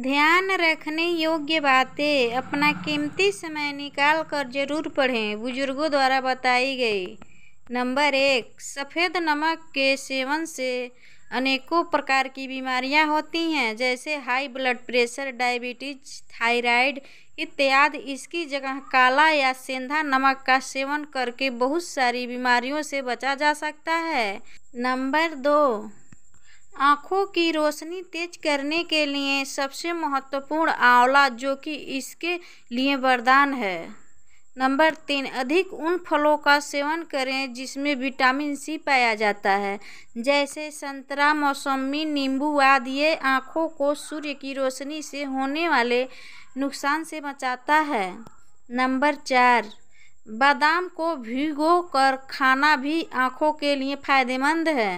ध्यान रखने योग्य बातें अपना कीमती समय निकाल कर जरूर पढ़ें बुजुर्गों द्वारा बताई गई नंबर एक सफ़ेद नमक के सेवन से अनेकों प्रकार की बीमारियां होती हैं जैसे high blood pressure diabetes thyroid इत्यादि इसकी जगह काला या सेंधा नमक का सेवन करके बहुत सारी बीमारियों से बचा जा सकता है नंबर दो आँखों की रोशनी तेज करने के लिए सबसे महत्वपूर्ण आंवला जो कि इसके लिए वरदान है नंबर तीन अधिक उन फलों का सेवन करें जिसमें विटामिन सी पाया जाता है जैसे संतरा मौसमी नींबू आदि ये आँखों को सूर्य की रोशनी से होने वाले नुकसान से बचाता है नंबर चार बादाम को भिगो कर खाना भी आँखों के लिए फ़ायदेमंद है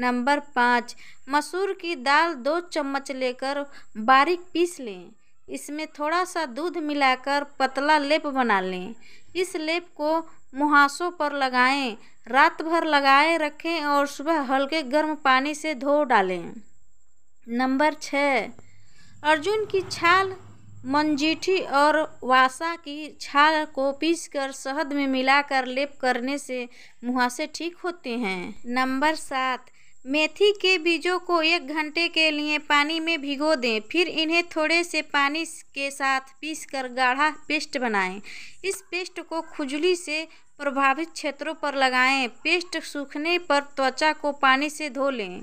नंबर पाँच मसूर की दाल दो चम्मच लेकर बारीक पीस लें इसमें थोड़ा सा दूध मिलाकर पतला लेप बना लें इस लेप को मुहासों पर लगाएं रात भर लगाए रखें और सुबह हल्के गर्म पानी से धो डालें नंबर छः अर्जुन की छाल मंजीठी और वासा की छाल को पीसकर शहद में मिलाकर लेप करने से मुहासे ठीक होते हैं नंबर सात मेथी के बीजों को एक घंटे के लिए पानी में भिगो दें फिर इन्हें थोड़े से पानी के साथ पीसकर गाढ़ा पेस्ट बनाएं इस पेस्ट को खुजली से प्रभावित क्षेत्रों पर लगाएं पेस्ट सूखने पर त्वचा को पानी से धो लें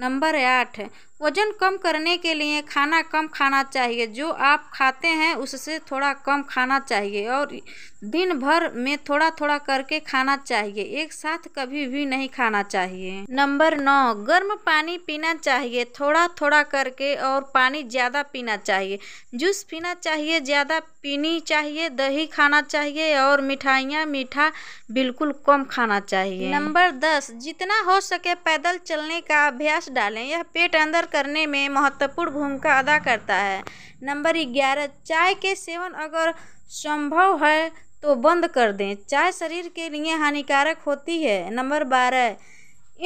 नंबर आठ वज़न कम करने के लिए खाना कम खाना चाहिए जो आप खाते हैं उससे थोड़ा कम खाना चाहिए और दिन भर में थोड़ा थोड़ा करके खाना चाहिए एक साथ कभी भी नहीं खाना चाहिए नंबर नौ गर्म पानी पीना चाहिए थोड़ा थोड़ा करके और पानी ज़्यादा पीना चाहिए जूस पीना चाहिए ज़्यादा पीनी चाहिए दही खाना चाहिए और मिठाइयाँ मीठा बिल्कुल कम खाना चाहिए नंबर दस जितना हो सके पैदल चलने का अभ्यास डालें यह पेट अंदर करने में महत्वपूर्ण भूमिका अदा करता है नंबर ग्यारह चाय के सेवन अगर संभव है तो बंद कर दें चाय शरीर के लिए हानिकारक होती है नंबर बारह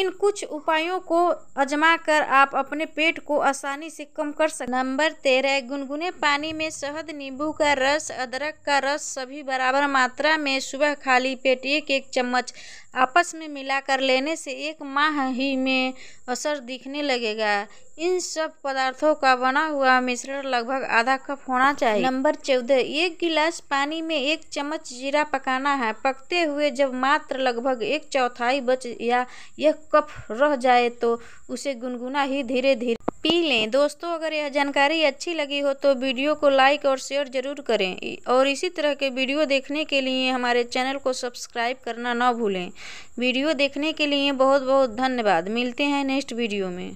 इन कुछ उपायों को अजमा कर आप अपने पेट को आसानी से कम कर सकते नंबर तेरह गुनगुने पानी में शहद नींबू का रस अदरक का रस सभी बराबर मात्रा में सुबह खाली पेट एक एक चम्मच आपस में मिलाकर लेने से एक माह ही में असर दिखने लगेगा इन सब पदार्थों का बना हुआ मिश्रण लगभग आधा कप होना चाहिए नंबर चौदह एक गिलास पानी में एक चम्मच जीरा पकाना है पकते हुए जब मात्र लगभग एक चौथाई बच या एक कप रह जाए तो उसे गुनगुना ही धीरे धीरे पी लें दोस्तों अगर यह जानकारी अच्छी लगी हो तो वीडियो को लाइक और शेयर ज़रूर करें और इसी तरह के वीडियो देखने के लिए हमारे चैनल को सब्सक्राइब करना ना भूलें वीडियो देखने के लिए बहुत बहुत धन्यवाद मिलते हैं नेक्स्ट वीडियो में